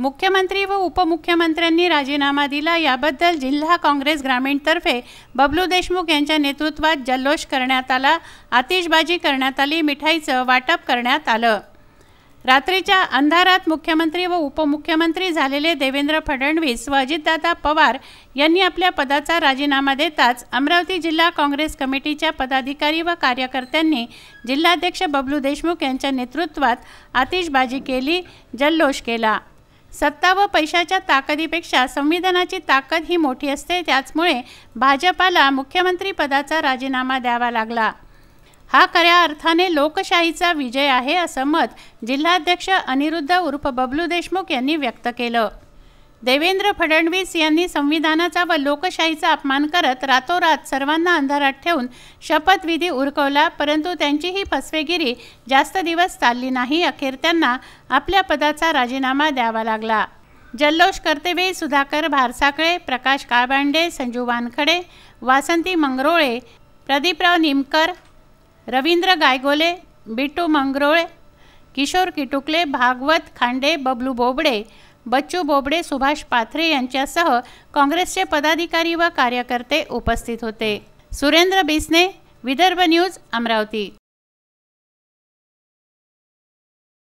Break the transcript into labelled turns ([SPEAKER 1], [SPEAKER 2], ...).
[SPEAKER 1] मुख्यमंत्री व उपमुख्यमंत्र्यांनी राजीनामा दिला याबद्दल जिल्हा काँग्रेस ग्रामीणतर्फे बबलू देशमुख यांच्या नेतृत्वात जल्लोष करण्यात आला आतिषबाजी करण्यात आली मिठाईचं वाटप करण्यात आलं रात्रीच्या अंधारात मुख्यमंत्री व उपमुख्यमंत्री झालेले देवेंद्र फडणवीस व अजितदादा पवार यांनी आपल्या पदाचा राजीनामा देताच अमरावती जिल्हा काँग्रेस कमिटीच्या पदाधिकारी व कार्यकर्त्यांनी जिल्हाध्यक्ष बबलू देशमुख यांच्या नेतृत्वात आतिषबाजी केली जल्लोष केला सत्ता व पैशाच्या ताकदीपेक्षा संविधानाची ताकद ही मोठी असते त्याचमुळे भाजपाला मुख्यमंत्री पदाचा राजीनामा द्यावा लागला हा खऱ्या अर्थाने लोकशाहीचा विजय आहे असं मत जिल्हाध्यक्ष अनिरुद्ध उर्फ बबलू देशमुख यांनी व्यक्त केलं देवेंद्र फडणवीस यांनी संविधानाचा व लोकशाहीचा अपमान करत रातोरात सर्वांना अंधारात ठेवून शपथविधी उरकवला परंतु त्यांची ही फसवेगिरी जास्त दिवस चालली नाही अखेर त्यांना आपल्या पदाचा राजीनामा द्यावा लागला जल्लोष कर्तेवेळी सुधाकर भारसाकळे प्रकाश काळबांडे संजू वानखडे वासंती मंगरोळे प्रदीपराव निमकर रवींद्र गायगोले बिट्टू मंगरोळे किशोर किटुकले भागवत खांडे बबलू बोबडे बच्चू बोबडे सुभाष पाथरे यांच्यासह काँग्रेसचे पदाधिकारी व कार्यकर्ते उपस्थित होते सुरेंद्र बिसने विदर्भ न्यूज अमरावती